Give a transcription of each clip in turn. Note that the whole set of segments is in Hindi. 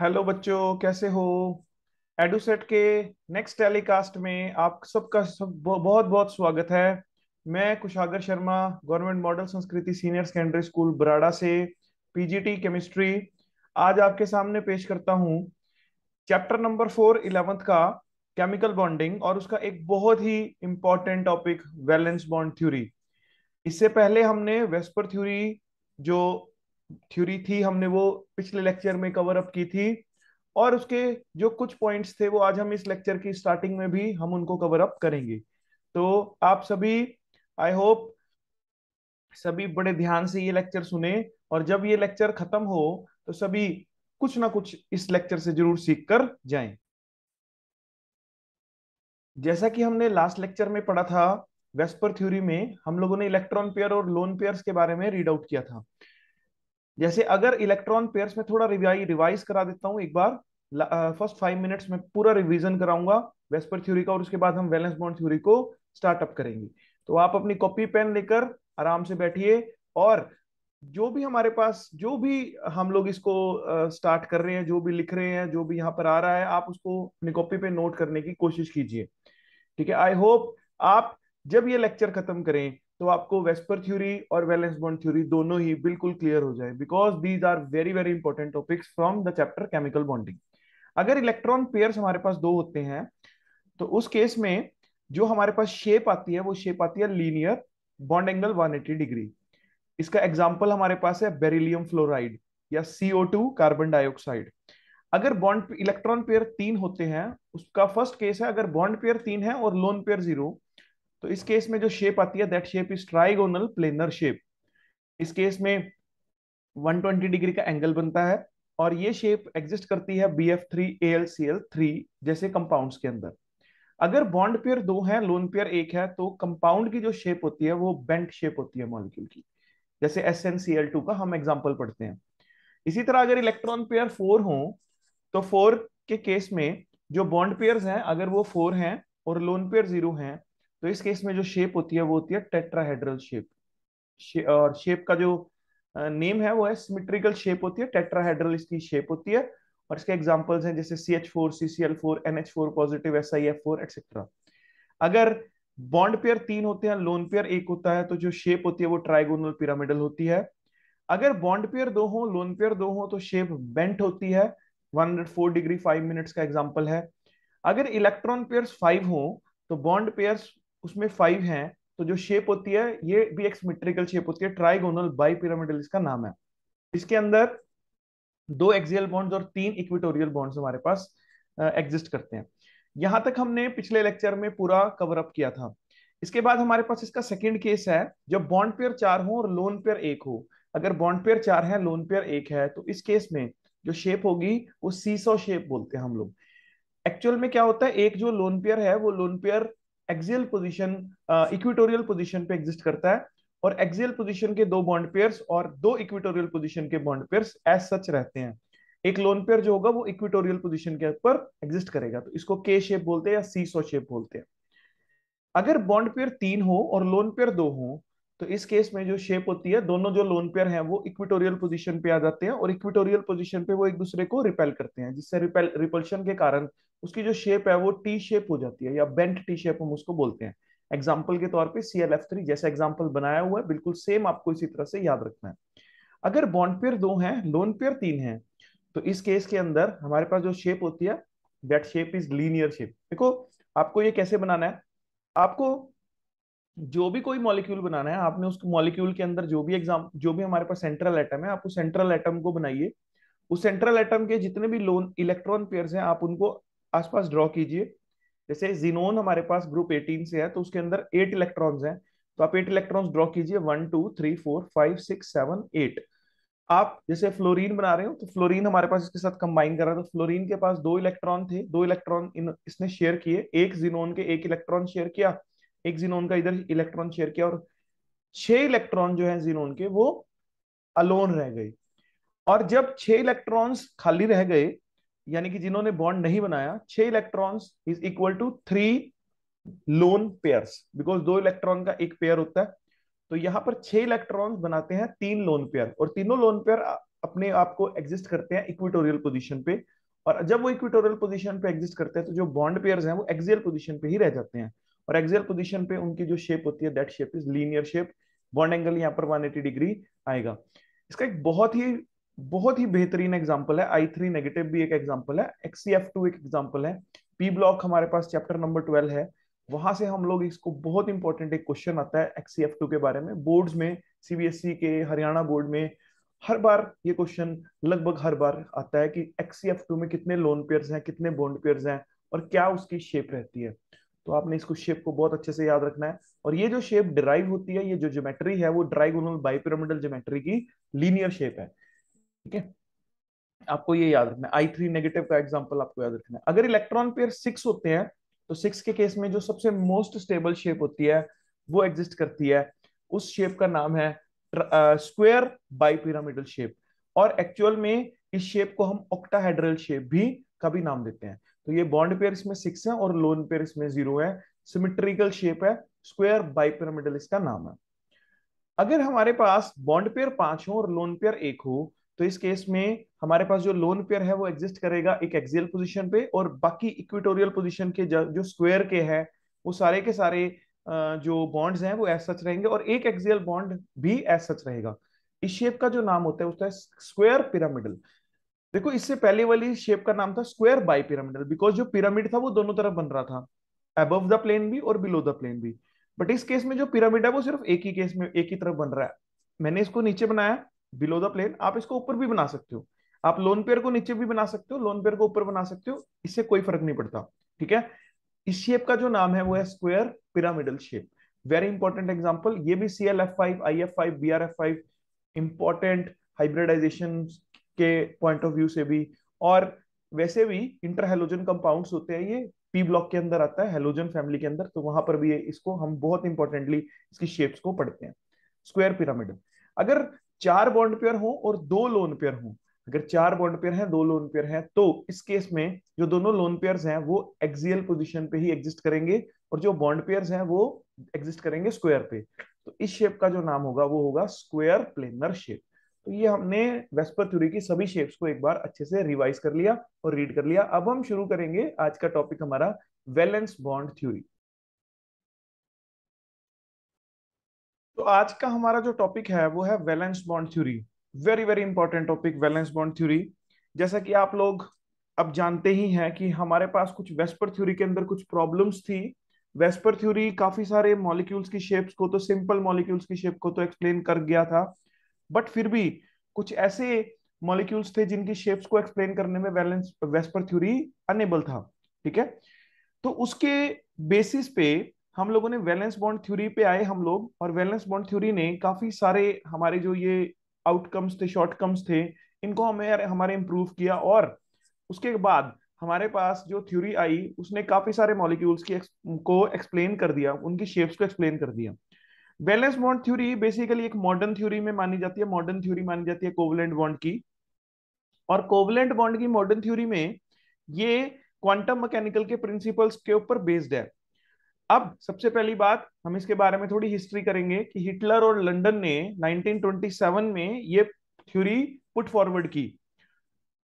हेलो बच्चों कैसे हो एडुसेट के नेक्स्ट टेलीकास्ट में आप सबका सब बहुत बहुत स्वागत है मैं Kushagar Sharma government model Sanskriti senior secondary school Barara से पीजीटी केमिस्ट्री आज आपके सामने पेश करता हूं चैप्टर नंबर फोर इलेवंथ का केमिकल बॉन्डिंग और उसका एक बहुत ही important topic valence bond theory इससे पहले हमने वेस्पर थ्योरी जो थ्योरी थी हमने वो पिछले लेक्चर में कवर अप की थी और उसके जो कुछ पॉइंट्स थे वो आज हम इस लेक्चर की स्टार्टिंग में भी हम उनको कवर अप करेंगे तो आप सभी आई होप सभी बड़े ध्यान से ये लेक्चर सुने और जब ये लेक्चर खत्म हो तो सभी कुछ ना कुछ इस लेक्चर से जरूर सीख कर जाए जैसा कि हमने लास्ट लेक्चर में पढ़ा था वेस्पर थ्योरी में हम लोगों ने इलेक्ट्रॉन पेयर और लोन पेयर्स के बारे में रीड आउट किया था जैसे अगर इलेक्ट्रॉन पेयर में थोड़ा रिवाइज करा देता हूँ एक बार फर्स्ट फाइव मिनट्स में पूरा रिवीजन कराऊंगा वेस्पर थ्योरी का और उसके बाद हम वैलेंस बॉन्ड थ्योरी को स्टार्टअप करेंगे तो आप अपनी कॉपी पेन लेकर आराम से बैठिए और जो भी हमारे पास जो भी हम लोग इसको स्टार्ट कर रहे हैं जो भी लिख रहे हैं जो भी यहाँ पर आ रहा है आप उसको अपनी कॉपी पे नोट करने की कोशिश कीजिए ठीक है आई होप आप जब ये लेक्चर खत्म करें तो आपको वेस्पर थ्योरी और वैलेंस बॉन्ड थ्योरी दोनों ही बिल्कुल क्लियर हो जाए because these are very very important topics from the chapter chemical bonding अगर इलेक्ट्रॉन पेयर्स हमारे पास दो होते हैं तो उस केस में जो हमारे पास शेप आती है वो शेप आती है लीनियर बॉन्ड एंगल 180 डिग्री इसका एग्जाम्पल हमारे पास है बेरिलियम फ्लोराइड या सीओ कार्बन डाइऑक्साइड अगर बॉन्ड इलेक्ट्रॉन पेयर तीन होते हैं उसका फर्स्ट केस है अगर बॉन्ड पेयर तीन है और लोन पेयर जीरो तो इस केस में जो शेप आती है that shape is trigonal planar shape इस केस में 120 डिग्री का एंगल बनता है और ये शेप एग्जिस्ट करती है B F three A L C L three जैसे कंपाउंड्स के अंदर अगर बॉन्ड पेयर दो हैं लोन पेयर एक है तो कंपाउंड की जो शेप होती है वो बेंट शेप होती है मॉलिक्यूल की जैसे S N C L two का हम एग्जाम्पल पढ़ते हैं इसी तरह अगर इलेक्ट्रॉन पेयर फोर हो तो फोर के केस में जो बॉन्ड पेयर हैं अगर वो फोर हैं और लोन पेयर जीरो हैं तो इस केस में जो शेप होती है वो होती है टेट्राहेड्रल शेप शे, और शेप का जो नेम है वो है सिमेट्रिकल शेप होती है टेट्राहेड्रल इसकी शेप होती है और इसके एग्जांपल्स हैं जैसे C H four C C L four N H four positive S I F four etcetera अगर बॉन्ड पेयर तीन होते हैं लोन पेयर एक होता है तो जो शेप होती है वो ट्राइगोनल पिरामिडल होती है अगर बॉन्ड पेयर दो हो लोन पेयर दो हो तो शेप बेंट होती है 104 डिग्री 5 मिनट्स का एग्जांपल है अगर इलेक्ट्रॉन पेयर्स फाइव हो तो बॉन्ड पेयर्स उसमें फाइव हैं तो जो शेप होती है ये भी एक सिमेट्रिकल शेप होती है ट्राइगोनल बाई पिरामिडल इसका नाम है इसके अंदर दो एक्सियल बॉन्ड्स और तीन इक्विटोरियल बॉन्ड्स हमारे पास एग्जिस्ट करते हैं यहां तक हमने पिछले लेक्चर में पूरा कवर अप किया था इसके बाद हमारे पास इसका सेकेंड केस है जब बॉन्ड पेयर चार हो और लोन पेयर एक हो अगर बॉन्ड पेयर चार है लोन पेयर एक है तो इस केस में जो शेप होगी वो सीसो शेप बोलते हैं हम लोग एक्चुअल में क्या होता है एक जो लोन पेयर है वो lone pair axial position equatorial position पे एग्जिस्ट करता है और एक्सियल पोजिशन के दो बॉन्ड पेयर्स और दो इक्विटोरियल पोजिशन के बॉन्ड पेयर्स एज सच रहते हैं एक लोन पेयर जो होगा वो इक्विटोरियल पोजिशन के ऊपर एग्जिस्ट करेगा तो इसको के शेप बोलते हैं या सी सो शेप बोलते हैं अगर बॉन्ड पेयर तीन हो और लोन पेयर दो हो तो इस केस में जो शेप होती है दोनों जो लोन पेयर हैं वो इक्विटोरियल पोजीशन पे आ जाते हैं और इक्विटोरियल पोजीशन पे वो एक दूसरे को रिपेल करते हैं जिससे रिपेल रिपल्शन के कारण उसकी जो शेप है वो टी शेप हो जाती है या बेंट टी शेप हम उसको बोलते हैं एग्जाम्पल के तौर पे सी एल एफ थ्री जैसे एग्जाम्पल बनाया हुआ है बिल्कुल सेम आपको इसी तरह से याद रखना है अगर बॉन्ड पेयर दो हैं लोन पेयर तीन हैं तो इस केस के अंदर हमारे पास जो शेप होती है that shape is linear shape देखो आपको ये कैसे बनाना है आपको जो भी कोई मॉलिक्यूल बनाना है आपने उस मॉलिक्यूल के अंदर जो भी एग्जाम जो भी हमारे पास सेंट्रल एटम है आप उस सेंट्रल एटम को बनाइए उस सेंट्रल एटम के जितने भी लोन इलेक्ट्रॉन पेयर्स हैं आप उनको आसपास ड्रॉ कीजिए जैसे जीनोन हमारे पास ग्रुप 18 से है तो उसके अंदर एट इलेक्ट्रॉन्स हैं तो आप एट इलेक्ट्रॉन्स ड्रॉ कीजिए one two three four five six seven eight आप जैसे फ्लोरीन बना रहे हो तो फ्लोरीन हमारे पास इसके साथ कंबाइन कर रहा है तो फ्लोरीन के पास दो इलेक्ट्रॉन थे दो इलेक्ट्रॉन इन, इसने शेयर किए एक जीनोन के एक इलेक्ट्रॉन शेयर किया एक जीनोन का इधर इलेक्ट्रॉन शेयर किया और छह इलेक्ट्रॉन जो है जीनोन के वो अलोन रह गए और जब छह इलेक्ट्रॉन्स खाली रह गए यानी कि जिन्होंने बॉन्ड नहीं बनाया छह electrons is equal to three lone pair because दो इलेक्ट्रॉन का एक पेयर होता है तो यहाँ पर छह इलेक्ट्रॉन्स बनाते हैं तीन लोन पेयर और तीनों लोन पेयर अपने आप को एग्जिस्ट करते हैं इक्विटोरियल पोजिशन पे और जब वो इक्विटोरियल पोजिशन पे एग्जिस्ट करते हैं तो जो बॉन्ड पेयर है वो एक्सियल पोजिशन पे ही रह जाते हैं और एक्जियल पोजिशन पे उनकी जो शेप होती है that shape is linear shape bond angle यहाँ पर एटी डिग्री आएगा इसका एक बहुत ही बहुत ही बेहतरीन एग्जाम्पल है आई थ्री नेगेटिव भी एक एग्जाम्पल है एक्सीएफ टू एक एग्जाम्पल है पी ब्लॉक हमारे पास चैप्टर नंबर ट्वेल्व है वहां से हम लोग इसको बहुत इंपॉर्टेंट एक क्वेश्चन आता है एक्सीएफ टू के बारे में बोर्ड में सीबीएसई e के हरियाणा बोर्ड में हर बार ये क्वेश्चन लगभग हर बार आता है कि एक्सीएफ टू में कितने लोन पेयर्स हैं कितने बॉन्ड पेयर्स हैं और क्या उसकी शेप रहती है तो आपने इसको शेप को बहुत अच्छे से याद रखना है और ये जो शेप डिराइव होती है ये जो ज्योमेट्री है वो ड्राइगोनल बाइपिरामिडल ज्योमेट्री की लीनियर शेप है ठीक है आपको ये याद रखना आई थ्री नेगेटिव का एग्जाम्पल आपको याद रखना है अगर इलेक्ट्रॉन पेयर सिक्स होते हैं तो सिक्स के केस में जो सबसे मोस्ट स्टेबल शेप होती है वो एग्जिस्ट करती है उस शेप का नाम है स्क्वेयर बाई पिरामिडल शेप और एक्चुअल में इस शेप को हम ऑक्टाहेड्रल शेप भी का भी नाम देते हैं तो ये बॉन्ड पेयर इसमें सिक्स है और लोन पेयर इसमें जीरो है सिमिट्रिकल शेप है स्क्वेयर बाई पिरामिडल इसका नाम है अगर हमारे पास बॉन्ड पेयर पांच हो और लोन पेयर एक हो तो इस केस में हमारे पास जो लोन पेयर है वो एग्जिस्ट करेगा एक एक्सियल पोजीशन पे और बाकी इक्विटोरियल पोजीशन के जो स्क्वायर के हैं वो सारे के सारे जो बॉन्ड्स हैं वो एज सच रहेंगे और एक एक्सियल बॉन्ड भी एज सच रहेगा इस शेप का जो नाम होता है उसका स्क्वेयर पिरामिडल देखो इससे पहले वाली शेप का नाम था स्क्वेयर बाई पिरामिडल बिकॉज जो पिरामिड था वो दोनों तरफ बन रहा था अबव द प्लेन भी और बिलो द प्लेन भी बट इस केस में जो पिरामिड है वो सिर्फ एक ही केस में एक ही तरफ बन रहा है मैंने इसको नीचे बनाया बिलो द प्लेन आप इसको ऊपर भी बना सकते हो आप लोन पेयर को नीचे भी बना सकते हो लोन पेयर को ऊपर बना सकते हो इससे कोई फर्क नहीं पड़ता ठीक है इस शेप का जो नाम है वो है square pyramidal shape very important example ये भी C L F five I F five B R F five important hybridization के पॉइंट ऑफ व्यू से भी और वैसे भी इंटरहेलोजन कंपाउंड होते हैं ये पी ब्लॉक के अंदर आता है हेलोजन फैमिली के अंदर तो वहां पर भी इसको हम बहुत इंपॉर्टेंटली इसकी शेप्स को पढ़ते हैं स्क्वेयर पिरामिडल अगर चार बॉन्ड पेयर हो और दो लोन पेयर हो अगर चार बॉन्ड पेयर हैं दो लोन पेयर हैं तो इस केस में जो दोनों लोन पेयर हैं वो एक्सियल पोजिशन पे ही एग्जिस्ट करेंगे और जो बॉन्ड पेयर हैं वो एग्जिस्ट करेंगे स्क्वेयर पे तो इस शेप का जो नाम होगा वो होगा स्क्वेयर प्लेनर शेप तो ये हमने वेस्पर थ्यूरी की सभी शेप्स को एक बार अच्छे से रिवाइज कर लिया और रीड कर लिया अब हम शुरू करेंगे आज का टॉपिक हमारा वैलेंस बॉन्ड थ्यूरी तो आज का हमारा जो टॉपिक है वो है valence bond theory very very important topic valence bond theory जैसा कि आप लोग अब जानते ही हैं कि हमारे पास कुछ वेस्पर थ्योरी के अंदर कुछ प्रॉब्लम्स थी वेस्पर थ्योरी काफी सारे मॉलिक्यूल्स की शेप्स को तो सिंपल मॉलिक्यूल्स की शेप को तो एक्सप्लेन कर गया था बट फिर भी कुछ ऐसे मॉलिक्यूल्स थे जिनकी शेप्स को एक्सप्लेन करने में वैलेंस वेस्पर थ्योरी अनेबल था ठीक है तो उसके बेसिस पे हम लोगों ने वैलेंस बॉन्ड थ्योरी पे आए हम लोग और वैलेंस बॉन्ड थ्योरी ने काफी सारे हमारे जो ये आउटकम्स थे शॉर्टकम्स थे इनको हमें हमारे इम्प्रूव किया और उसके बाद हमारे पास जो थ्योरी आई उसने काफी सारे मॉलिक्यूल्स की को एक्सप्लेन कर दिया उनकी शेप्स को एक्सप्लेन कर दिया वैलेंस बॉन्ड थ्योरी बेसिकली एक मॉडर्न थ्योरी में मानी जाती है मॉडर्न थ्योरी मानी जाती है कोवलेंट बॉन्ड की और कोवलेंट बॉन्ड की मॉडर्न थ्योरी में ये क्वांटम मैकेनिकल के प्रिंसिपल्स के ऊपर बेस्ड है अब सबसे पहली बात हम इसके बारे में थोड़ी हिस्ट्री करेंगे कि हिटलर और लंदन ने 1927 में ये थ्योरी पुट फॉरवर्ड की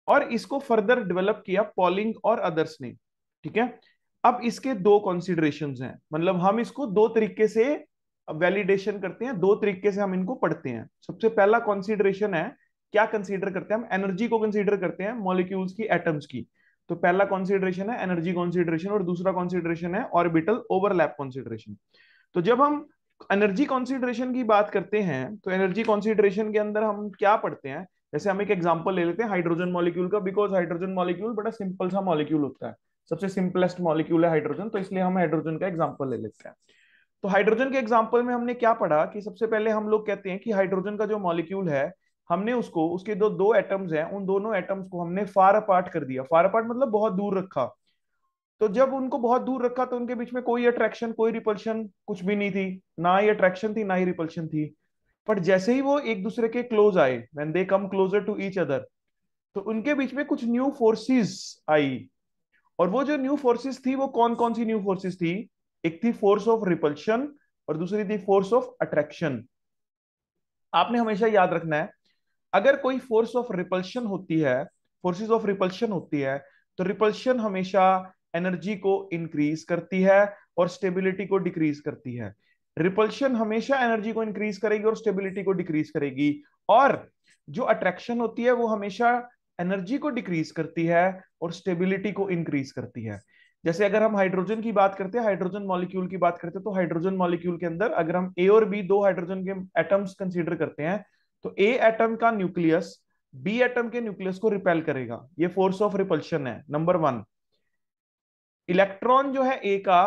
और इसको फर्दर डेवलप किया पॉलिंग और अदर्स ने ठीक है अब इसके दो कॉन्सिडरेशन हैं मतलब हम इसको दो तरीके से वैलिडेशन करते हैं दो तरीके से हम इनको पढ़ते हैं सबसे पहला कॉन्सिडरेशन है क्या कंसीडर करते हैं हम एनर्जी को कंसीडर करते हैं मॉलिक्यूल्स की एटम्स की तो पहला कॉन्सिडरेशन है एनर्जी कॉन्सिडरेशन और दूसरा कॉन्सिडरेशन है ऑर्बिटल ओवरलैप कॉन्सिडरेशन तो जब हम एनर्जी कॉन्सिडरेशन की बात करते हैं तो एनर्जी कॉन्सिडरेशन के अंदर हम क्या पढ़ते हैं जैसे हम एक एग्जाम्पल ले लेते हैं हाइड्रोजन मॉलिक्यूल का बिकॉज हाइड्रोजन मॉलिक्यूल बड़ा सिंपल सा मॉलिक्यूल होता है सबसे सिंपलेस्ट मॉलिक्यूल है हाइड्रोजन तो इसलिए हम हाइड्रोजन का एग्जाम्पल ले लेते हैं तो हाइड्रोजन के एग्जाम्पल में हमने क्या पढ़ा कि सबसे पहले हम लोग कहते हैं कि हाइड्रोजन का जो मॉलिक्यूल है हमने उसको उसके दो दो एटम्स हैं उन दोनों एटम्स को हमने फार अपार्ट कर दिया फार अपार्ट मतलब बहुत दूर रखा तो जब उनको बहुत दूर रखा तो उनके बीच में कोई अट्रैक्शन कोई रिपल्शन कुछ भी नहीं थी ना ही अट्रैक्शन थी ना ही रिपल्शन थी बट जैसे ही वो एक दूसरे के क्लोज आए when they come closer to each other तो उनके बीच में कुछ न्यू फोर्सेस आई और वो जो न्यू फोर्सेस थी वो कौन कौन सी न्यू फोर्सेस थी एक थी फोर्स ऑफ रिपल्शन और दूसरी थी फोर्स ऑफ अट्रैक्शन आपने हमेशा याद रखना है अगर कोई फोर्स ऑफ रिपल्शन होती है फोर्सेस ऑफ रिपल्शन होती है तो रिपल्शन हमेशा एनर्जी को इंक्रीज करती है और स्टेबिलिटी को डिक्रीज करती है रिपल्शन हमेशा एनर्जी को इंक्रीज करेगी और स्टेबिलिटी को डिक्रीज करेगी और जो अट्रैक्शन होती है वो हमेशा एनर्जी को डिक्रीज करती है और स्टेबिलिटी को इंक्रीज करती है जैसे अगर हम हाइड्रोजन की बात करते हैं हाइड्रोजन मॉलिक्यूल की बात करते हैं तो हाइड्रोजन मॉलिक्यूल के अंदर अगर हम ए और बी दो हाइड्रोजन के एटम्स कंसीडर करते हैं तो ए एटम का न्यूक्लियस बी एटम के न्यूक्लियस को रिपेल करेगा ये फोर्स ऑफ रिपल्शन है नंबर वन इलेक्ट्रॉन जो है ए का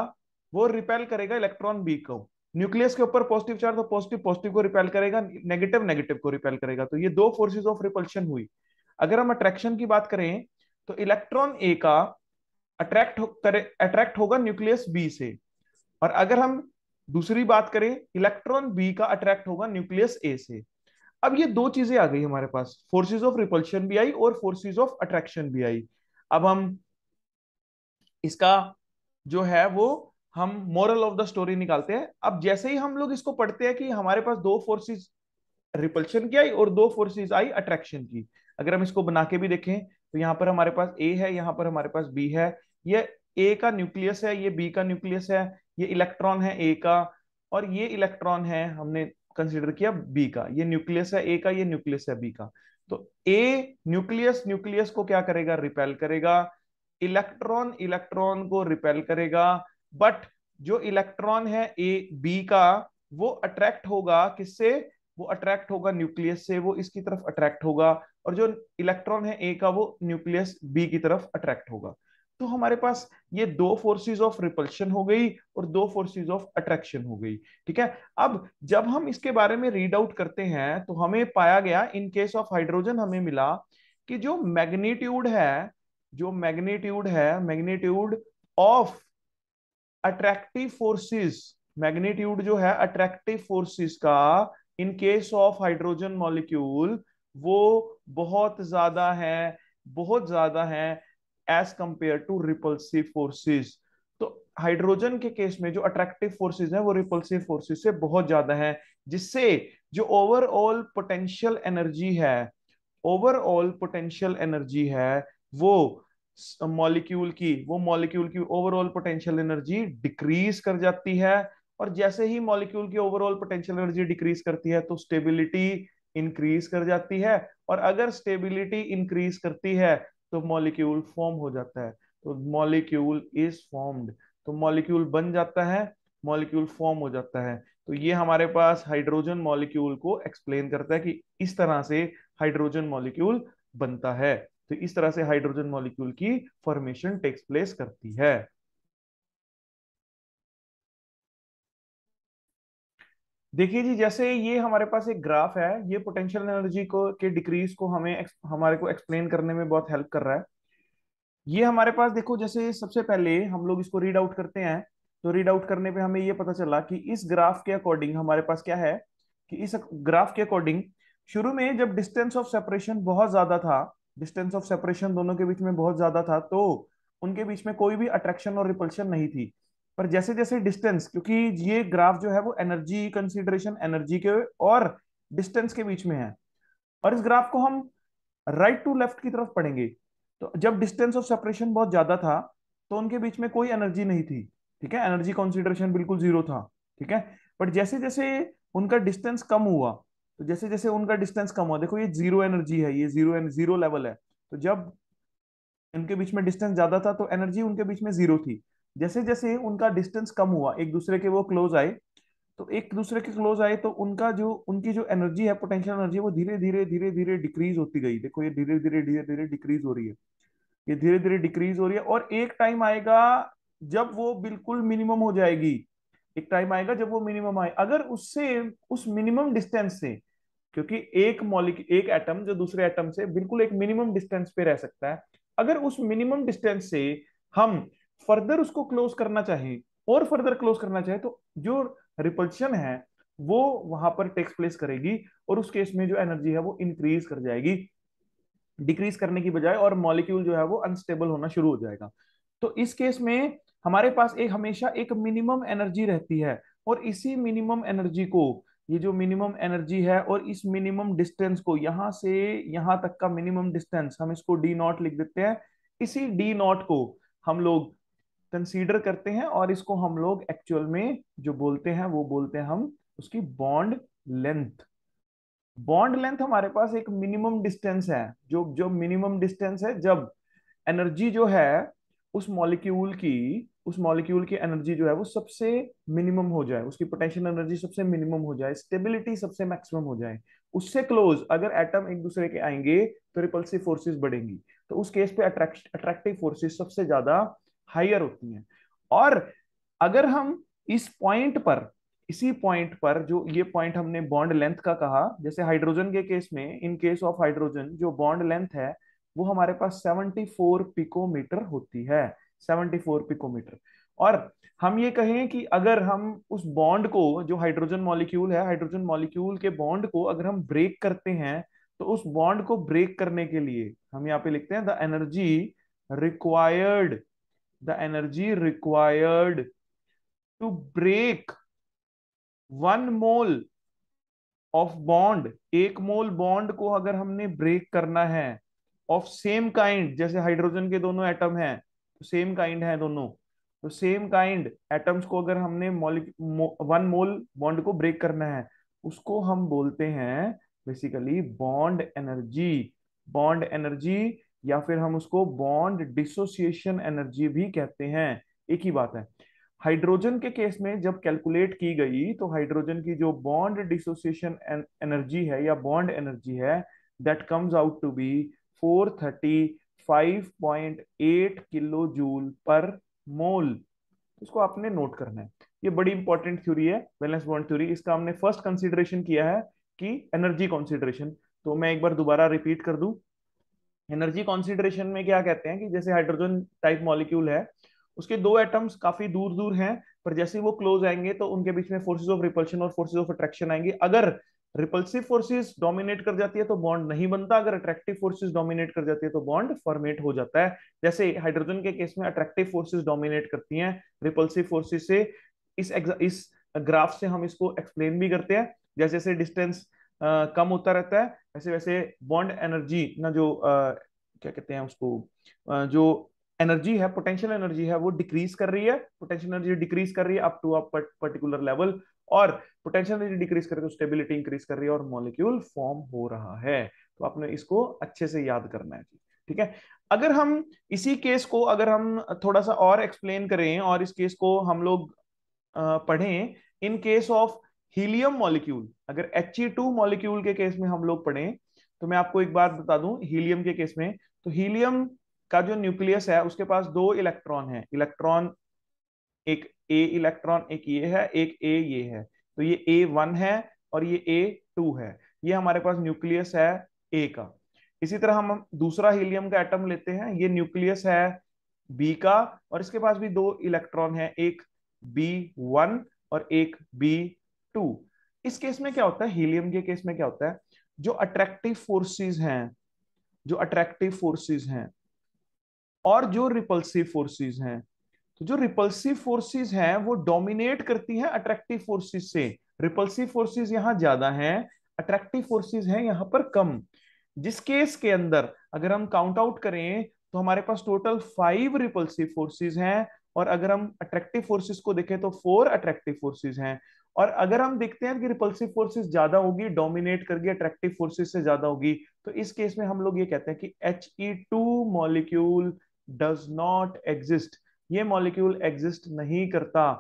वो रिपेल करेगा इलेक्ट्रॉन बी को न्यूक्लियस के ऊपर पॉजिटिव चार्ज तो पॉजिटिव पॉजिटिव को रिपेल करेगा नेगेटिव नेगेटिव को रिपेल करेगा तो ये दो फोर्सेस ऑफ रिपल्शन हुई अगर हम अट्रैक्शन की बात करें तो इलेक्ट्रॉन ए का अट्रैक्ट करे अट्रैक्ट होगा न्यूक्लियस बी से और अगर हम दूसरी बात करें इलेक्ट्रॉन बी का अट्रैक्ट होगा न्यूक्लियस ए से अब ये दो चीजें आ गई हमारे पास फोर्सेस ऑफ रिपल्शन भी आई और फोर्सेस ऑफ अट्रैक्शन भी आई अब हम इसका जो है वो हम मोरल ऑफ द स्टोरी निकालते हैं अब जैसे ही हम लोग इसको पढ़ते हैं कि हमारे पास दो फोर्सेस रिपल्शन की आई और दो फोर्सेस आई अट्रैक्शन की अगर हम इसको बना के भी देखें तो यहाँ पर हमारे पास ए है यहाँ पर हमारे पास बी है ये ए का न्यूक्लियस है ये बी का न्यूक्लियस है ये इलेक्ट्रॉन है ए का और ये इलेक्ट्रॉन है हमने कंसिडर किया बी का ये न्यूक्लियस है ए का ये न्यूक्लियस है बी का तो ए न्यूक्लियस न्यूक्लियस को क्या करेगा रिपेल करेगा इलेक्ट्रॉन इलेक्ट्रॉन को रिपेल करेगा बट जो इलेक्ट्रॉन है ए बी का वो अट्रैक्ट होगा किससे वो अट्रैक्ट होगा न्यूक्लियस से वो इसकी तरफ अट्रैक्ट होगा और जो इलेक्ट्रॉन है ए का वो न्यूक्लियस बी की तरफ अट्रैक्ट होगा तो हमारे पास ये दो फोर्सेस ऑफ रिपल्शन हो गई और दो फोर्सेस ऑफ अट्रैक्शन हो गई ठीक है अब जब हम इसके बारे में रीड आउट करते हैं तो हमें पाया गया इन केस ऑफ हाइड्रोजन हमें मिला कि जो मैग्नीट्यूड है जो मैग्नीट्यूड है magnitude of attractive forces magnitude जो है अट्रैक्टिव फोर्सेस का in case of hydrogen molecule वो बहुत ज्यादा है बहुत ज्यादा है as compare to repulsive forces तो हाइड्रोजन के केस में जो अट्रैक्टिव फोर्सेज हैं वो रिपल्सिव फोर्सेज से बहुत ज्यादा हैं जिससे जो ओवरऑल पोटेंशियल एनर्जी है ओवरऑल पोटेंशियल एनर्जी है वो मॉलिक्यूल की वो मॉलिक्यूल की ओवरऑल पोटेंशियल एनर्जी डिक्रीज कर जाती है और जैसे ही मॉलिक्यूल की ओवरऑल पोटेंशियल एनर्जी डिक्रीज करती है तो स्टेबिलिटी इंक्रीज कर जाती है और अगर स्टेबिलिटी इंक्रीज करती है तो मॉलिक्यूल फॉर्म हो जाता है तो मॉलिक्यूल इज फॉर्म्ड तो मॉलिक्यूल बन जाता है मॉलिक्यूल फॉर्म हो जाता है तो ये हमारे पास हाइड्रोजन मॉलिक्यूल को एक्सप्लेन करता है कि इस तरह से हाइड्रोजन मॉलिक्यूल बनता है तो इस तरह से हाइड्रोजन मॉलिक्यूल की फॉर्मेशन टेक्स प्लेस करती है देखिए जी जैसे ये हमारे पास एक ग्राफ है ये पोटेंशियल एनर्जी को के डिक्रीज को हमें हमारे को एक्सप्लेन करने में बहुत हेल्प कर रहा है ये हमारे पास देखो जैसे सबसे पहले हम लोग इसको रीड आउट करते हैं तो रीड आउट करने पे हमें ये पता चला कि इस ग्राफ के अकॉर्डिंग हमारे पास क्या है कि इस ग्राफ के अकॉर्डिंग शुरू में जब डिस्टेंस ऑफ सेपरेशन बहुत ज्यादा था डिस्टेंस ऑफ सेपरेशन दोनों के बीच में बहुत ज्यादा था तो उनके बीच में कोई भी अट्रैक्शन और रिपल्शन नहीं थी पर जैसे जैसे डिस्टेंस क्योंकि ये ग्राफ जो है वो एनर्जी कंसिडरेशन एनर्जी के और डिस्टेंस के बीच में है और इस ग्राफ को हम राइट टू लेफ्ट की तरफ पढ़ेंगे तो जब डिस्टेंस ऑफ सेपरेशन बहुत ज्यादा था तो उनके बीच में कोई एनर्जी नहीं थी ठीक है एनर्जी कॉन्सिडरेशन बिल्कुल जीरो था ठीक है बट जैसे जैसे उनका डिस्टेंस कम हुआ तो जैसे जैसे उनका डिस्टेंस कम हुआ देखो ये जीरो एनर्जी है ये जीरो जीरो लेवल है तो जब तो उनके बीच में डिस्टेंस ज्यादा था तो एनर्जी उनके बीच में जीरो थी जैसे जैसे उनका डिस्टेंस कम हुआ एक दूसरे के वो क्लोज आए तो एक दूसरे के क्लोज आए तो उनका जो उनकी जो एनर्जी है पोटेंशियल एनर्जी वो धीरे धीरे धीरे धीरे डिक्रीज होती गई देखो ये धीरे धीरे धीरे धीरे डिक्रीज हो रही है ये धीरे धीरे डिक्रीज हो रही है और एक टाइम आएगा जब वो बिल्कुल मिनिमम हो जाएगी एक टाइम आएगा जब वो मिनिमम आए अगर उससे उस मिनिमम डिस्टेंस से क्योंकि एक मॉलिक एक एटम जो दूसरे एटम से बिल्कुल एक मिनिमम डिस्टेंस पे रह सकता है अगर उस मिनिमम डिस्टेंस से हम फर्दर उसको क्लोज करना चाहिए और फर्दर क्लोज करना चाहिए तो जो रिपल्शन है वो वहां पर टेक्स प्लेस करेगी और उस केस में जो एनर्जी है वो इंक्रीज कर जाएगी डिक्रीज करने की बजाय और मॉलिक्यूल जो है वो अनस्टेबल होना शुरू हो जाएगा तो इस केस में हमारे पास एक हमेशा एक मिनिमम एनर्जी रहती है और इसी मिनिमम एनर्जी को ये जो मिनिमम एनर्जी है और इस मिनिमम डिस्टेंस को यहां से यहां तक का मिनिमम डिस्टेंस हम इसको डी नॉट लिख देते हैं इसी डी नॉट को हम लोग कंसीडर करते हैं और इसको हम लोग एक्चुअल में जो बोलते हैं वो बोलते हैं हम उसकी बॉन्ड लेंथ बॉन्ड लेंथ हमारे पास एक मिनिमम डिस्टेंस है जो जो मिनिमम डिस्टेंस है जब एनर्जी जो है उस मॉलिक्यूल की उस मॉलिक्यूल की एनर्जी जो है वो सबसे मिनिमम हो जाए उसकी पोटेंशियल एनर्जी सबसे मिनिमम हो जाए स्टेबिलिटी सबसे मैक्सिमम हो जाए उससे क्लोज अगर एटम एक दूसरे के आएंगे तो रिपल्सिव फोर्सेस बढ़ेंगी तो उस केस पे अट्रैक्टिव फोर्सेस सबसे ज्यादा हायर होती हैं और अगर हम इस पॉइंट पर इसी पॉइंट पर जो ये पॉइंट हमने बॉन्ड लेंथ का कहा जैसे हाइड्रोजन के केस में इन केस ऑफ हाइड्रोजन जो बॉन्ड लेंथ है वो हमारे पास 74 पिकोमीटर होती है 74 पिकोमीटर और हम ये कहें कि अगर हम उस बॉन्ड को जो हाइड्रोजन मॉलिक्यूल है हाइड्रोजन मॉलिक्यूल के बॉन्ड को अगर हम ब्रेक करते हैं तो उस बॉन्ड को ब्रेक करने के लिए हम यहाँ पे लिखते हैं the energy required the energy required to break one mole of bond एक मोल बॉन्ड को अगर हमने ब्रेक करना है ऑफ सेम काइंड जैसे हाइड्रोजन के दोनों एटम हैं तो सेम काइंड है दोनों तो सेम काइंड एटम्स को अगर हमने वन मोल बॉन्ड को ब्रेक करना है उसको हम बोलते हैं basically bond energy bond energy या फिर हम उसको बॉन्ड डिसोसिएशन एनर्जी भी कहते हैं एक ही बात है हाइड्रोजन के केस में जब कैलकुलेट की गई तो हाइड्रोजन की जो बॉन्ड डिसोसिएशन एनर्जी है या बॉन्ड एनर्जी है that comes out to be 435.8 kilo joule per mole इसको आपने नोट करना है ये बड़ी इंपॉर्टेंट थ्योरी है बैलेंस बॉन्ड थ्योरी इसका हमने फर्स्ट कंसिडरेशन किया है कि एनर्जी कॉन्सिडरेशन तो मैं एक बार दोबारा रिपीट कर दूं एनर्जी कॉन्सिडरेशन में क्या कहते हैं कि जैसे हाइड्रोजन टाइप मॉलिक्यूल है उसके दो एटम्स काफी दूर दूर हैं पर जैसे वो क्लोज आएंगे तो उनके बीच में फोर्सेज ऑफ रिपल्शन और फोर्सेज ऑफ अट्रैक्शन आएंगे अगर रिपल्सिव फोर्सेस डोमिनेट कर जाती है तो बॉन्ड नहीं बनता अगर अट्रैक्टिव फोर्सेस डोमिनेट कर जाती है तो बॉन्ड फॉर्मेट हो जाता है जैसे हाइड्रोजन के केस में अट्रैक्टिव फोर्सेज डोमिनेट करती हैं रिपल्सिव फोर्सेज से इस इस ग्राफ से हम इसको एक्सप्लेन भी करते हैं जैसे जैसे डिस्टेंस कम होता रहता है वैसे वैसे बॉन्ड एनर्जी ना जो आ, क्या कहते हैं उसको आ, जो एनर्जी है पोटेंशियल एनर्जी है वो डिक्रीज कर रही है पोटेंशियल एनर्जी डिक्रीज कर रही है up to a particular level और पोटेंशियल एनर्जी डिक्रीज है स्टेबिलिटी इंक्रीज कर रही है और मॉलिक्यूल फॉर्म हो रहा है तो आपने इसको अच्छे से याद करना है ठीक है अगर हम इसी केस को अगर हम थोड़ा सा और एक्सप्लेन करें और इस केस को हम लोग पढ़ें in case of helium molecule अगर एच e मॉलिक्यूल के केस में हम लोग पढ़े तो मैं आपको एक बात बता दूं हीलियम के केस में तो हीलियम का जो न्यूक्लियस है उसके पास दो इलेक्ट्रॉन है इलेक्ट्रॉन एक ए इलेक्ट्रॉन एक ये है एक ए ये है तो ये ए वन है और ये ए टू है ये हमारे पास न्यूक्लियस है ए का इसी तरह हम दूसरा हीलियम का एटम लेते हैं ये न्यूक्लियस है बी का और इसके पास भी दो इलेक्ट्रॉन है एक बी वन और एक बी टू इस केस में क्या होता है हीलियम के केस में क्या होता है जो अट्रैक्टिव फोर्सेस हैं जो अट्रैक्टिव फोर्सेस हैं और जो रिपल्सिव फोर्सेस हैं तो जो रिपल्सिव फोर्सेस हैं वो डोमिनेट करती हैं अट्रैक्टिव फोर्सेस से रिपल्सिव फोर्सेस यहां ज्यादा हैं अट्रैक्टिव फोर्सेस हैं यहां पर कम जिस केस के अंदर अगर हम काउंट आउट करें तो हमारे पास टोटल फाइव रिपल्सिव फोर्सेज हैं और अगर हम अट्रैक्टिव फोर्सेस को देखें तो फोर अट्रैक्टिव फोर्सेज हैं और अगर हम देखते हैं कि रिपल्सिव फोर्सेस ज्यादा होगी डोमिनेट करके अट्रैक्टिव फोर्सेस से ज्यादा होगी तो इस केस में हम लोग ये कहते हैं कि H E two molecule does not exist ये मॉलिक्यूल एग्जिस्ट नहीं करता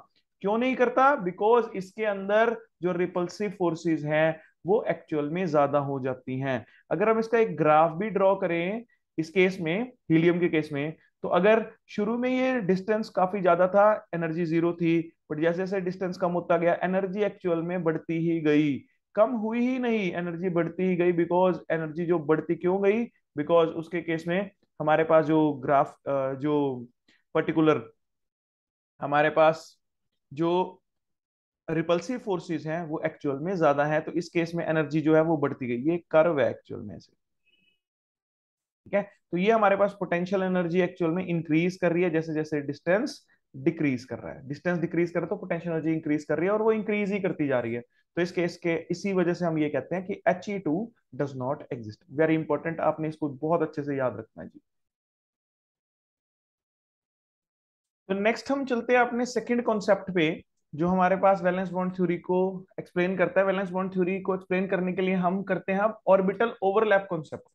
क्यों नहीं करता बिकॉज इसके अंदर जो रिपल्सिव फोर्सेज हैं वो एक्चुअल में ज्यादा हो जाती हैं अगर हम इसका एक ग्राफ भी ड्रॉ करें इस केस में हीलियम के केस में तो अगर शुरू में ये डिस्टेंस काफी ज्यादा था एनर्जी जीरो थी बट जैसे जैसे डिस्टेंस कम होता गया एनर्जी एक्चुअल में बढ़ती ही गई कम हुई ही नहीं एनर्जी बढ़ती ही गई बिकॉज एनर्जी जो बढ़ती क्यों गई बिकॉज उसके केस में हमारे पास जो ग्राफ जो पर्टिकुलर हमारे पास जो रिपल्सिव फोर्सेस हैं वो एक्चुअल में ज्यादा है तो इस केस में एनर्जी जो है वो बढ़ती गई ये कर्व है एक्चुअल में से ठीक है तो ये हमारे पास पोटेंशियल एनर्जी एक्चुअल में इंक्रीज कर रही है जैसे जैसे डिस्टेंस डिक्रीज कर रहा है डिस्टेंस डिक्रीज कर रहा है तो पोटेंशियल एनर्जी इंक्रीज कर रही है और वो इंक्रीज ही करती जा रही है तो इस केस के इसी वजह से हम ये कहते हैं कि H E two does not exist very important आपने इसको बहुत अच्छे से याद रखना है जी तो नेक्स्ट हम चलते हैं अपने सेकंड कॉन्सेप्ट पे जो हमारे पास वैलेंस बॉन्ड थ्योरी को एक्सप्लेन करता है वैलेंस बॉन्ड थ्योरी को एक्सप्लेन करने के लिए हम करते हैं अब ऑर्बिटल ओवरलैप कॉन्सेप्ट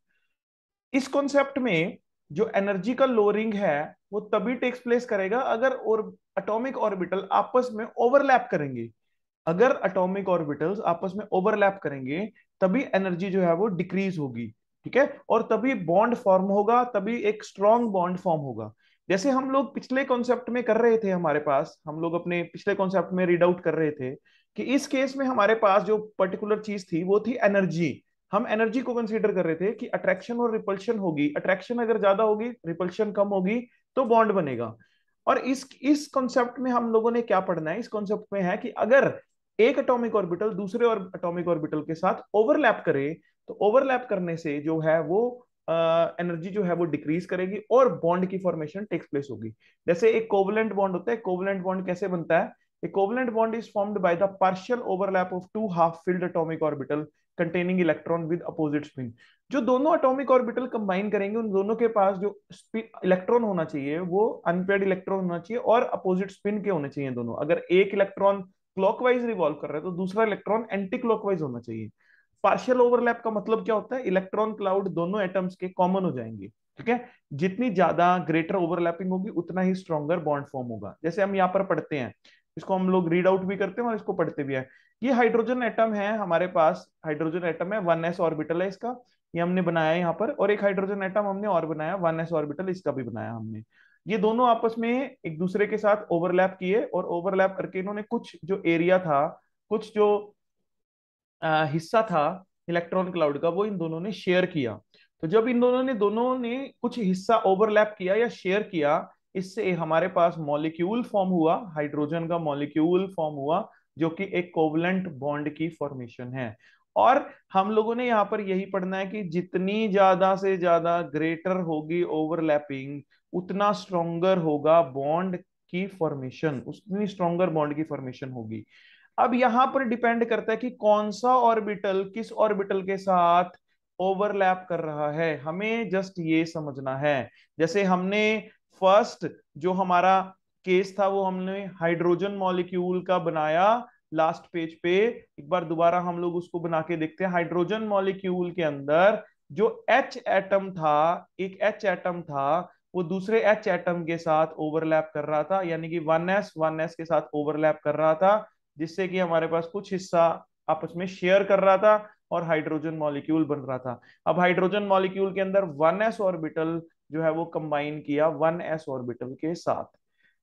इस कॉन्सेप्ट में जो एनर्जी का लोअरिंग है वो तभी टेक्स प्लेस करेगा अगर और अटोमिक ऑर्बिटल आपस में ओवरलैप करेंगे अगर अटोमिक ऑर्बिटल्स आपस में ओवरलैप करेंगे तभी एनर्जी जो है वो डिक्रीज होगी ठीक है और तभी बॉन्ड फॉर्म होगा तभी एक स्ट्रॉन्ग बॉन्ड फॉर्म होगा जैसे हम लोग पिछले कॉन्सेप्ट में कर रहे थे हमारे पास हम लोग अपने पिछले कॉन्सेप्ट में रीड आउट कर रहे थे कि इस केस में हमारे पास जो पर्टिकुलर चीज थी वो थी एनर्जी हम एनर्जी को कंसीडर कर रहे थे कि अट्रैक्शन और रिपल्शन होगी अट्रैक्शन अगर ज्यादा होगी रिपल्शन कम होगी तो बॉन्ड बनेगा और इस इस कॉन्सेप्ट में हम लोगों ने क्या पढ़ना है इस कॉन्सेप्ट में है कि अगर एक अटोमिक ऑर्बिटल दूसरे और अटोमिक ऑर्बिटल के साथ ओवरलैप करे तो ओवरलैप करने से जो है वो एनर्जी uh, जो है वो डिक्रीज करेगी और बॉन्ड की फॉर्मेशन टेक्स प्लेस होगी जैसे एक कोवलेंट बॉन्ड होता है कोवलेंट बॉन्ड कैसे बनता है covalent bond is formed by the partial overlap of two half filled atomic orbital containing electron with opposite spin जो दोनों अटोमिक ऑर्बिटल कंबाइन करेंगे उन दोनों के पास जो इलेक्ट्रॉन होना चाहिए वो अनपेड इलेक्ट्रॉन होना चाहिए और अपोजिट स्पिन के होने चाहिए दोनों अगर एक इलेक्ट्रॉन क्लॉकवाइज रिवॉल्व कर रहा है तो दूसरा इलेक्ट्रॉन एंटी क्लॉकवाइज होना चाहिए पार्शियल ओवरलैप का मतलब क्या होता है इलेक्ट्रॉन क्लाउड दोनों एटम्स के कॉमन हो जाएंगे ठीक है जितनी ज्यादा ग्रेटर ओवरलैपिंग होगी उतना ही स्ट्रॉन्गर बॉन्ड फॉर्म होगा जैसे हम यहाँ पर पढ़ते हैं इसको हम लोग रीड आउट भी करते हैं और इसको पढ़ते भी है ये हाइड्रोजन एटम है हमारे पास हाइड्रोजन एटम है वन एस ऑर्बिटल है इसका ये हमने बनाया यहाँ पर और एक हाइड्रोजन एटम हमने और बनाया वन एस ऑर्बिटल इसका भी बनाया हमने ये दोनों आपस में एक दूसरे के साथ ओवरलैप किए और ओवरलैप करके इन्होंने कुछ जो एरिया था कुछ जो आ, हिस्सा था इलेक्ट्रॉन क्लाउड का वो इन दोनों ने शेयर किया तो जब इन दोनों ने दोनों ने कुछ हिस्सा ओवरलैप किया या शेयर किया इससे हमारे पास मॉलिक्यूल फॉर्म हुआ हाइड्रोजन का मॉलिक्यूल फॉर्म हुआ जो कि एक कोवलेंट बॉन्ड की फॉर्मेशन है और हम लोगों ने यहाँ पर यही पढ़ना है कि जितनी ज्यादा से ज्यादा ग्रेटर होगी ओवरलैपिंग उतना स्ट्रोंगर होगा बॉन्ड की फॉर्मेशन उतनी स्ट्रोंगर बॉन्ड की फॉर्मेशन होगी अब यहाँ पर डिपेंड करता है कि कौन सा ऑर्बिटल किस ऑर्बिटल के साथ ओवरलैप कर रहा है हमें जस्ट ये समझना है जैसे हमने फर्स्ट जो हमारा केस था वो हमने हाइड्रोजन मॉलिक्यूल का बनाया लास्ट पेज पे एक बार दोबारा हम लोग उसको बना के देखते हैं हाइड्रोजन मॉलिक्यूल के अंदर जो एच एटम था एक एच एटम था वो दूसरे एच एटम के साथ ओवरलैप कर रहा था यानी कि वन एस वन एस के साथ ओवरलैप कर रहा था जिससे कि हमारे पास कुछ हिस्सा आपस में शेयर कर रहा था और हाइड्रोजन मॉलिक्यूल बन रहा था अब हाइड्रोजन मॉलिक्यूल के अंदर वन एस ऑर्बिटल जो है वो कंबाइन किया वन एस ऑर्बिटल के साथ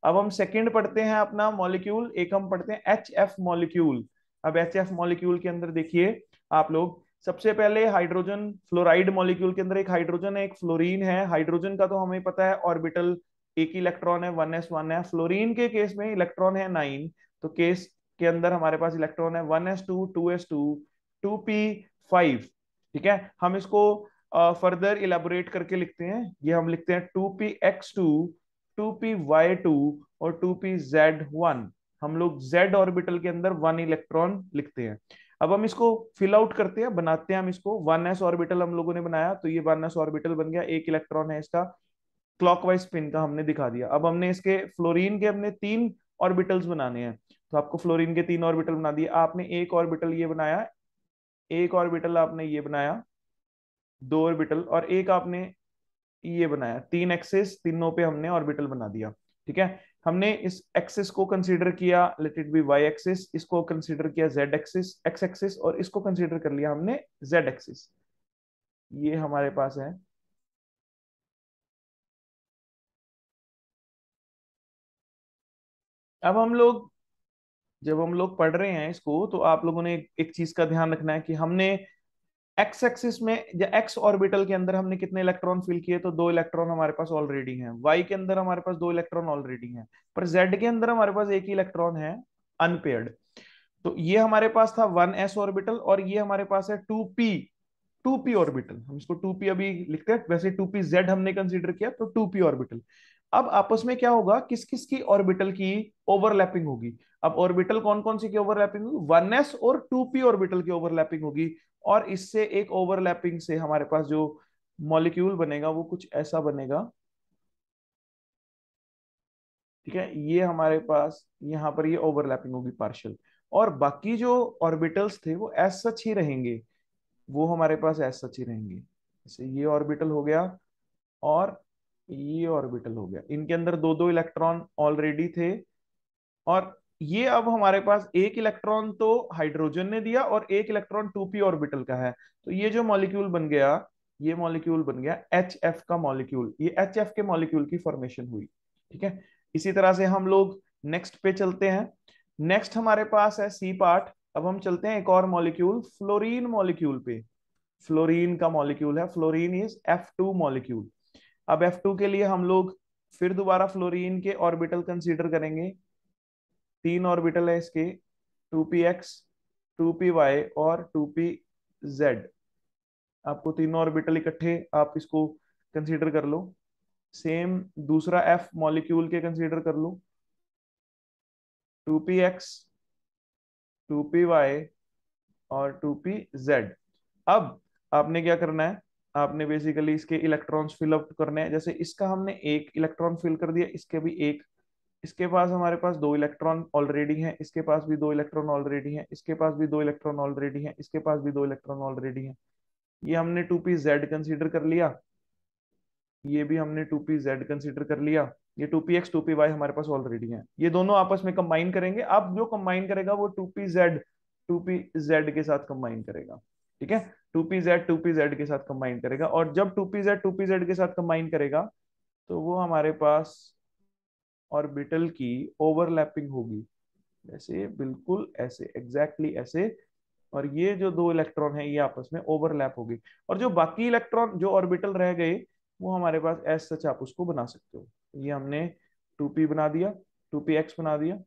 अब हम सेकंड पढ़ते हैं अपना मॉलिक्यूल एक हम पढ़ते हैं एच एफ मॉलिक्यूल अब एच एफ मॉलिक्यूल के अंदर देखिए आप लोग सबसे पहले हाइड्रोजन फ्लोराइड मॉलिक्यूल के अंदर एक हाइड्रोजन है एक फ्लोरीन है हाइड्रोजन का तो हमें पता है ऑर्बिटल एक इलेक्ट्रॉन है वन एस वन है फ्लोरीन के केस में इलेक्ट्रॉन है नाइन तो केस के अंदर हमारे पास इलेक्ट्रॉन है one S two two S two two P five ठीक है हम इसको फर्दर uh, इलेबोरेट करके लिखते हैं ये हम लिखते हैं two P X two two P Y two और टू पी जेड वन हम लोग z ऑर्बिटल के अंदर वन इलेक्ट्रॉन लिखते हैं अब हम इसको फिल आउट करते हैं बनाते हैं हम इसको वन एस ऑर्बिटल हम लोगों ने बनाया तो ये वन एस ऑर्बिटल बन गया एक इलेक्ट्रॉन है इसका क्लॉकवाइज स्पिन का हमने दिखा दिया अब हमने इसके फ्लोरीन के हमने तीन ऑर्बिटल्स बनाने हैं तो आपको फ्लोरीन के तीन ऑर्बिटल बना दिए आपने एक ऑर्बिटल ये बनाया एक ऑर्बिटल आपने ये बनाया दो ऑर्बिटल और एक आपने ये बनाया तीन एक्सेस तीनों पे हमने ऑर्बिटल बना दिया ठीक है हमने इस एक्सेस को कंसीडर किया let it be Y axis इसको कंसीडर किया जेड एक्सेस एक्स एक्सेस और इसको कंसीडर कर लिया हमने जेड एक्सेस ये हमारे पास है अब हम लोग जब हम लोग पढ़ रहे हैं इसको तो आप लोगों ने एक, चीज का ध्यान रखना है कि हमने एक्स एक्सिस में एक्स ऑर्बिटल के अंदर हमने कितने इलेक्ट्रॉन फिल किए तो दो इलेक्ट्रॉन हमारे पास ऑलरेडी हैं वाई के अंदर हमारे पास दो इलेक्ट्रॉन ऑलरेडी हैं पर जेड के अंदर हमारे पास एक ही इलेक्ट्रॉन है अनपेयर्ड तो ये हमारे पास था वन एस ऑर्बिटल और ये हमारे पास है two P two P orbital हम इसको टू पी अभी लिखते हैं वैसे टू पी जेड हमने कंसिडर किया तो टू पी ऑर्बिटल अब आपस में क्या होगा किस किस की ऑर्बिटल की ओवरलैपिंग होगी अब ऑर्बिटल कौन कौन सी की ओवरलैपिंग होगी 1s और 2p ऑर्बिटल की ओवरलैपिंग होगी और इससे एक ओवरलैपिंग से हमारे पास जो मॉलिक्यूल बनेगा वो कुछ ऐसा बनेगा ठीक है ये हमारे पास यहां पर ये ओवरलैपिंग होगी पार्शियल और बाकी जो ऑर्बिटल्स थे वो एस सच ही रहेंगे वो हमारे पास एस सच ही रहेंगे जैसे ये ऑर्बिटल हो गया और ये ऑर्बिटल हो गया इनके अंदर दो दो इलेक्ट्रॉन ऑलरेडी थे और ये अब हमारे पास एक इलेक्ट्रॉन तो हाइड्रोजन ने दिया और एक इलेक्ट्रॉन टू पी ऑर्बिटल का है तो ये जो मॉलिक्यूल बन गया ये मॉलिक्यूल बन गया एच एफ का मॉलिक्यूल ये एच एफ के मॉलिक्यूल की फॉर्मेशन हुई ठीक है इसी तरह से हम लोग नेक्स्ट पे चलते हैं नेक्स्ट हमारे पास है सी पार्ट अब हम चलते हैं एक और मॉलिक्यूल फ्लोरीन मॉलिक्यूल पे फ्लोरीन का मॉलिक्यूल है fluorine is F two molecule अब एफ टू के लिए हम लोग फिर दोबारा फ्लोरीन के ऑर्बिटल कंसीडर करेंगे तीन ऑर्बिटल है इसके two P X two P Y और टू पी जेड आपको तीनों ऑर्बिटल इकट्ठे आप इसको कंसीडर कर लो सेम दूसरा एफ मॉलिक्यूल के कंसीडर कर लो two P X two P Y और टू पी जेड अब आपने क्या करना है आपने बेसिकली इसके इलेक्ट्रॉन्स फिल अप करने हैं जैसे इसका हमने एक इलेक्ट्रॉन फिल कर दिया इसके भी एक इसके पास हमारे पास दो इलेक्ट्रॉन ऑलरेडी हैं इसके पास भी दो इलेक्ट्रॉन ऑलरेडी हैं इसके पास भी दो इलेक्ट्रॉन ऑलरेडी हैं इसके पास भी दो इलेक्ट्रॉन ऑलरेडी हैं ये हमने टू पी जेड कंसिडर कर लिया ये भी हमने टू पी जेड कंसिडर कर लिया ये two P X two P Y हमारे पास ऑलरेडी है ये दोनों आपस में कंबाइन करेंगे अब जो कंबाइन करेगा वो two P Z two P Z के साथ कंबाइन करेगा ठीक है two P Z two P Z के साथ कंबाइन करेगा और जब two P Z two P Z के साथ कंबाइन करेगा तो वो हमारे पास ऑर्बिटल की ओवरलैपिंग होगी ऐसे बिल्कुल ऐसे एग्जैक्टली exactly ऐसे और ये जो दो इलेक्ट्रॉन है ये आपस में ओवरलैप होगी और जो बाकी इलेक्ट्रॉन जो ऑर्बिटल रह गए वो हमारे पास एस सच आप उसको बना सकते हो ये हमने टू बना दिया टू बना दिया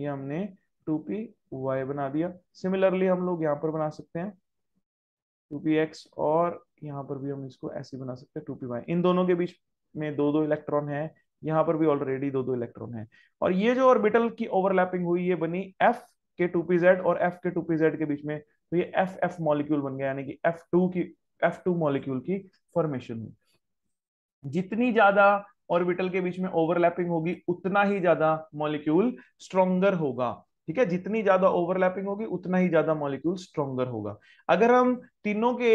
ये हमने टू बना दिया सिमिलरली हम लोग यहाँ पर बना सकते हैं टू और यहाँ पर भी हम इसको ऐसे बना सकते हैं टू इन दोनों के बीच में दो दो इलेक्ट्रॉन है यहां पर भी ऑलरेडी दो दो इलेक्ट्रॉन है और ये जो ऑर्बिटल की ओवरलैपिंग हुई ये बनी एफ के टू पी जेड और एफ के टू पी जेड के बीच में तो ये एफ एफ मॉलिक्यूल बन गया यानी कि एफ टू की एफ टू मॉलिक्यूल की फॉर्मेशन हुई जितनी ज्यादा ऑर्बिटल के बीच में ओवरलैपिंग होगी उतना ही ज्यादा मॉलिक्यूल स्ट्रोंगर होगा ठीक है जितनी ज्यादा ओवरलैपिंग होगी उतना ही ज्यादा मॉलिक्यूल स्ट्रोंगर होगा अगर हम तीनों के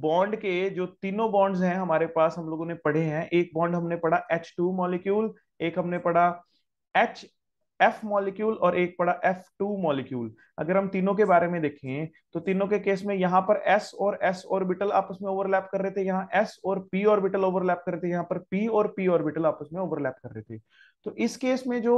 बॉन्ड के जो तीनों बॉन्ड्स हैं हमारे पास हम लोगों ने पढ़े हैं एक बॉन्ड हमने पढ़ा H2 मॉलिक्यूल एक हमने पढ़ा एच एफ मॉलिक्यूल और एक पड़ा एफ टू मॉलिक्यूल अगर हम तीनों के बारे में देखें तो तीनों के केस में यहाँ पर एस और एस ऑर्बिटल आपस में ओवरलैप कर रहे थे यहाँ एस और पी ऑर्बिटल ओवरलैप कर रहे थे यहाँ पर पी और पी ऑर्बिटल आपस में ओवरलैप कर रहे थे तो इस केस में जो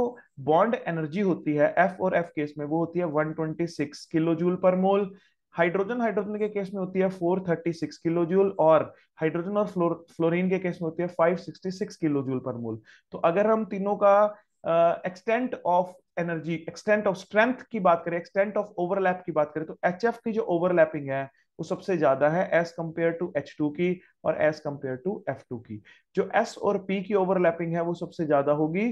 बॉन्ड एनर्जी होती है एफ और एफ केस में वो होती है 126 kilo joule per mole hydrogen hydrogen के केस में होती है 436 किलो जूल और हाइड्रोजन और फ्लोर, फ्लोरीन के केस में होती है 566 किलो जूल पर मोल तो अगर हम तीनों का extent of energy extent of strength की बात करें एक्सटेंट ऑफ ओवरलैप की बात करें तो एच की जो ओवरलैपिंग है वो सबसे ज्यादा है as compare to H two की और as compare to F two की जो एस और पी की ओवरलैपिंग है वो सबसे ज्यादा होगी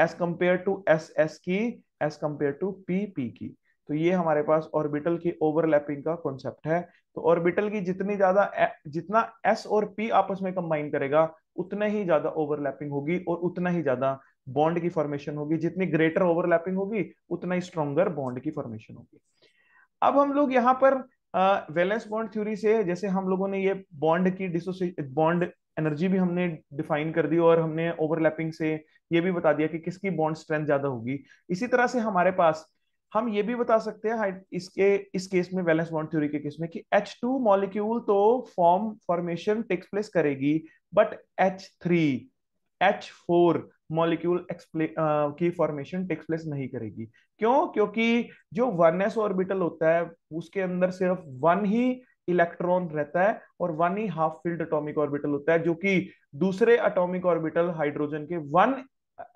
as compare to S S की as compare to P P की तो ये हमारे पास ऑर्बिटल की ओवरलैपिंग का कॉन्सेप्ट है तो ऑर्बिटल की जितनी ज्यादा जितना एस और पी आपस में कंबाइन करेगा उतना ही ज्यादा ओवरलैपिंग होगी और उतना ही ज्यादा बॉन्ड की फॉर्मेशन होगी जितनी ग्रेटर ओवरलैपिंग होगी उतना ही स्ट्रॉन्गर बॉन्ड की फॉर्मेशन होगी अब हम लोग यहाँ पर वैलेंस बॉन्ड थ्योरी से जैसे हम लोगों ने ये बॉन्ड की डिसोसिएट बॉन्ड एनर्जी भी हमने डिफाइन कर दी और हमने ओवरलैपिंग से ये भी बता दिया कि किसकी बॉन्ड स्ट्रेंथ ज्यादा होगी इसी तरह से हमारे पास हम ये भी बता सकते हैं इसके इस केस में वैलेंस बॉन्ड थ्योरी के केस में कि H2 मॉलिक्यूल तो फॉर्म फॉर्मेशन टेक्स प्लेस करेगी but H3 H4 molecule uh, की फॉर्मेशन टेक्स प्लेस नहीं करेगी क्यों क्योंकि जो वन एस ऑर्बिटल होता है उसके अंदर सिर्फ वन ही इलेक्ट्रॉन रहता है और वन ही हाफ फील्ड अटोमिक ऑर्बिटल होता है जो कि दूसरे अटोमिक ऑर्बिटल हाइड्रोजन के one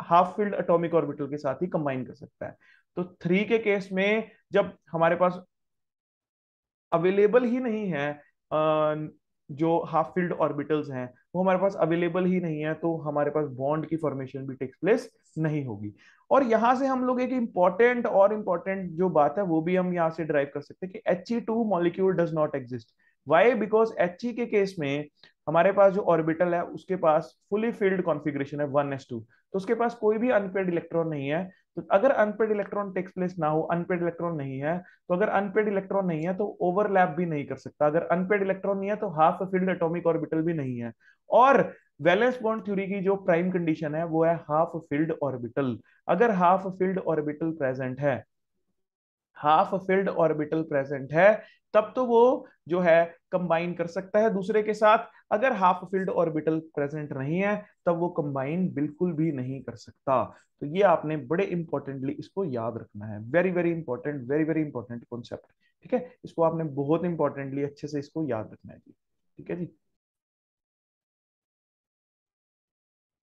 half filled atomic orbital के साथ ही कंबाइन कर सकता है तो थ्री के केस में जब हमारे पास अवेलेबल ही नहीं है uh, जो हाफ फील्ड ऑर्बिटल्स हैं वो हमारे पास अवेलेबल ही नहीं है तो हमारे पास बॉन्ड की फॉर्मेशन भी टेक्स प्लेस नहीं होगी और यहां से हम लोग एक इम्पॉर्टेंट और इम्पॉर्टेंट जो बात है वो भी हम यहाँ से ड्राइव कर सकते हैं कि H E two molecule does not exist why because H के केस में हमारे पास जो ऑर्बिटल है उसके पास फुली फील्ड कॉन्फिग्रेशन है वन एस टू तो उसके पास कोई भी अनपेड इलेक्ट्रॉन नहीं है तो अगर अनपेड इलेक्ट्रॉन टेक्स प्लेस ना हो अनपेड इलेक्ट्रॉन नहीं है तो अगर अनपेड इलेक्ट्रॉन नहीं है तो ओवरलैप भी नहीं कर सकता अगर अनपेड इलेक्ट्रॉन नहीं है तो हाफ फील्ड एटोमिक ऑर्बिटल भी नहीं है और वैलेंस बॉन्ड थ्योरी की जो प्राइम कंडीशन है वो है हाफ फील्ड ऑर्बिटल अगर हाफ फील्ड ऑर्बिटल प्रेजेंट है हाफ फिल्ड ऑर्बिटल प्रेजेंट है तब तो वो जो है कंबाइन कर सकता है दूसरे के साथ अगर हाफ फील्ड ऑर्बिटल प्रेजेंट नहीं है तब वो कंबाइन बिल्कुल भी नहीं कर सकता तो ये आपने बड़े इंपॉर्टेंटली इसको याद रखना है very very important very very important concept ठीक है इसको आपने बहुत इंपॉर्टेंटली अच्छे से इसको याद रखना है जी ठीक है जी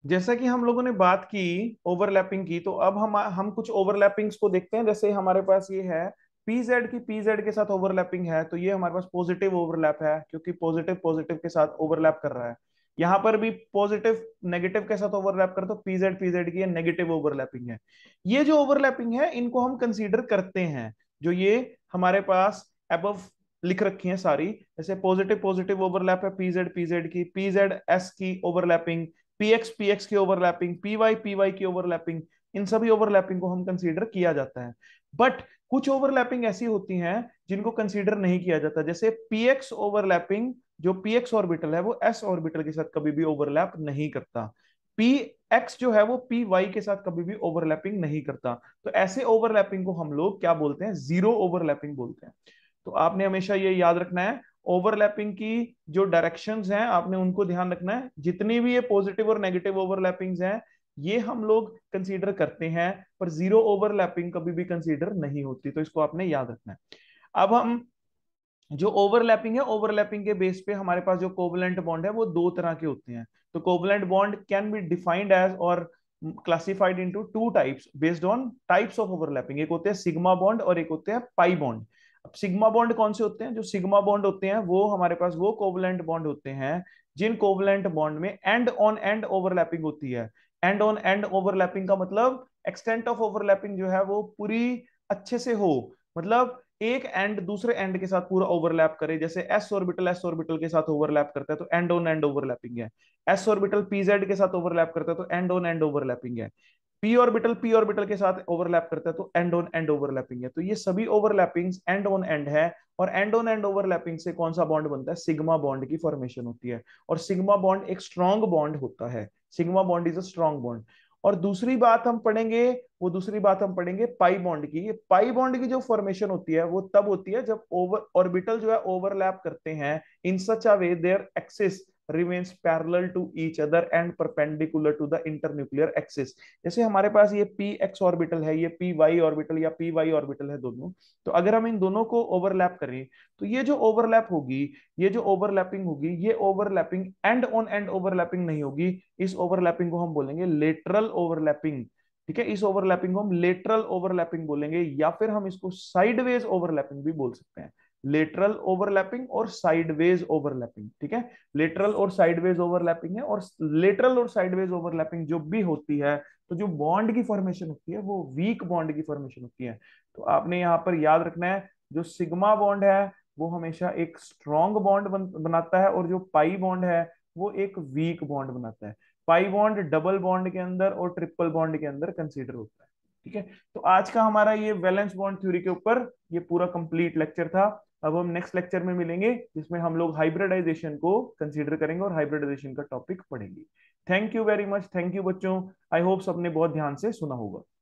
जैसा कि हम लोगों ने बात की ओवरलैपिंग की तो अब हम हम कुछ ओवरलैपिंग्स को देखते हैं जैसे हमारे पास ये है पीजेड की पीजेड के साथ ओवरलैपिंग है तो ये हमारे पास पॉजिटिव ओवरलैप है क्योंकि पॉजिटिव पॉजिटिव के साथ ओवरलैप कर रहा है यहाँ पर भी पॉजिटिव नेगेटिव के साथ ओवरलैप कर तो PZ PZ की नेगेटिव ओवरलैपिंग है ये जो ओवरलैपिंग है इनको हम कंसिडर करते हैं जो ये हमारे पास अब लिख रखी है सारी जैसे पॉजिटिव पॉजिटिव ओवरलैप है पीजेड पीजेड की पीजेड एस की ओवरलैपिंग px px की ओवरलैपिंग py py की ओवरलैपिंग इन सभी ओवरलैपिंग को हम कंसीडर किया जाता है बट कुछ ओवरलैपिंग ऐसी होती हैं जिनको कंसीडर नहीं किया जाता जैसे px ओवरलैपिंग जो px ऑर्बिटल है वो s ऑर्बिटल के साथ कभी भी ओवरलैप नहीं करता px जो है वो py के साथ कभी भी ओवरलैपिंग नहीं करता तो ऐसे ओवरलैपिंग को हम लोग क्या बोलते हैं जीरो ओवरलैपिंग बोलते हैं तो आपने हमेशा ये याद रखना है ओवरलैपिंग की जो डायरेक्शंस हैं आपने उनको ध्यान रखना है जितनी भी ये पॉजिटिव और नेगेटिव ओवरलैपिंग्स हैं ये हम लोग कंसीडर करते हैं पर जीरो ओवरलैपिंग कभी भी कंसीडर नहीं होती तो इसको आपने याद रखना है अब हम जो ओवरलैपिंग है ओवरलैपिंग के बेस पे हमारे पास जो कोवलेंट बॉन्ड है वो दो तरह के होते हैं तो covalent bond can be defined as और classified into two types based on types of overlapping एक होते हैं सिग्मा बॉन्ड और एक होते हैं पाई बॉन्ड अब सिग्मा बॉन्ड कौन से होते हैं जो सिग्मा बॉन्ड होते हैं वो हमारे पास वो कोवलेंट बॉन्ड होते हैं जिन कोवलेंट बॉन्ड में एंड ऑन एंड ओवरलैपिंग होती है एंड ऑन एंड ओवरलैपिंग का मतलब एक्सटेंट ऑफ ओवरलैपिंग जो है वो पूरी अच्छे से हो मतलब एक एंड दूसरे एंड के साथ पूरा ओवरलैप करे जैसे एस ऑर्बिटल एस ऑर्बिटल के साथ ओवरलैप करता है तो एंड ऑन एंड ओवरलैपिंग है एस ऑर्बिटल पीजेड के साथ ओवरलैप करता है तो एंड ऑन एंड ओवरलैपिंग है पी ऑर्बिटल पी ऑर्बिटल के साथ ओवरलैप करता है तो एंड ऑन एंड ओवरलैपिंग है तो ये सभी ओवरलैपिंग एंड ऑन एंड है और एंड ऑन एंड ओवरलैपिंग से कौन सा बॉन्ड बनता है सिग्मा बॉन्ड की फॉर्मेशन होती है और सिग्मा बॉन्ड एक स्ट्रॉन्ग बॉन्ड होता है sigma bond is a strong bond और दूसरी बात हम पढ़ेंगे वो दूसरी बात हम पढ़ेंगे पाई बॉन्ड की ये पाई बॉन्ड की जो फॉर्मेशन होती है वो तब होती है जब ओवर ऑर्बिटल जो है ओवरलैप करते हैं in such a way their axis remains parallel to each other and perpendicular to the internuclear axis जैसे हमारे पास ये पी एक्स ऑर्बिटल है ये पी वाई ऑर्बिटल या पी वाई ऑर्बिटल है दोनों तो अगर हम इन दोनों को ओवरलैप करें तो ये जो ओवरलैप होगी ये जो ओवरलैपिंग होगी ये overlapping end on end overlapping नहीं होगी इस ओवरलैपिंग को हम बोलेंगे लेटरल ओवरलैपिंग ठीक है इस ओवरलैपिंग को हम लेटरल ओवरलैपिंग बोलेंगे या फिर हम इसको साइडवेज ओवरलैपिंग भी बोल सकते हैं लेटरल ओवरलैपिंग और साइडवेज ओवरलैपिंग ठीक है लेटरल और साइडवेज ओवरलैपिंग है और लेटरल और साइडवेज ओवरलैपिंग जो भी होती है तो जो बॉन्ड की फॉर्मेशन होती है वो वीक बॉन्ड की फॉर्मेशन होती है तो आपने यहाँ पर याद रखना है जो सिग्मा बॉन्ड है वो हमेशा एक स्ट्रॉन्ग बॉन्ड बनाता है और जो पाई बॉन्ड है वो एक वीक बॉन्ड बनाता है पाई बॉन्ड डबल बॉन्ड के अंदर और ट्रिपल बॉन्ड के अंदर कंसिडर होता है ठीक है तो आज का हमारा ये वैलेंस बॉन्ड थ्योरी के ऊपर ये पूरा कंप्लीट लेक्चर था अब हम नेक्स्ट लेक्चर में मिलेंगे जिसमें हम लोग हाइब्रिडाइजेशन को कंसीडर करेंगे और हाइब्रिडाइजेशन का टॉपिक पढ़ेंगे thank you very much thank you बच्चों आई होप सबने बहुत ध्यान से सुना होगा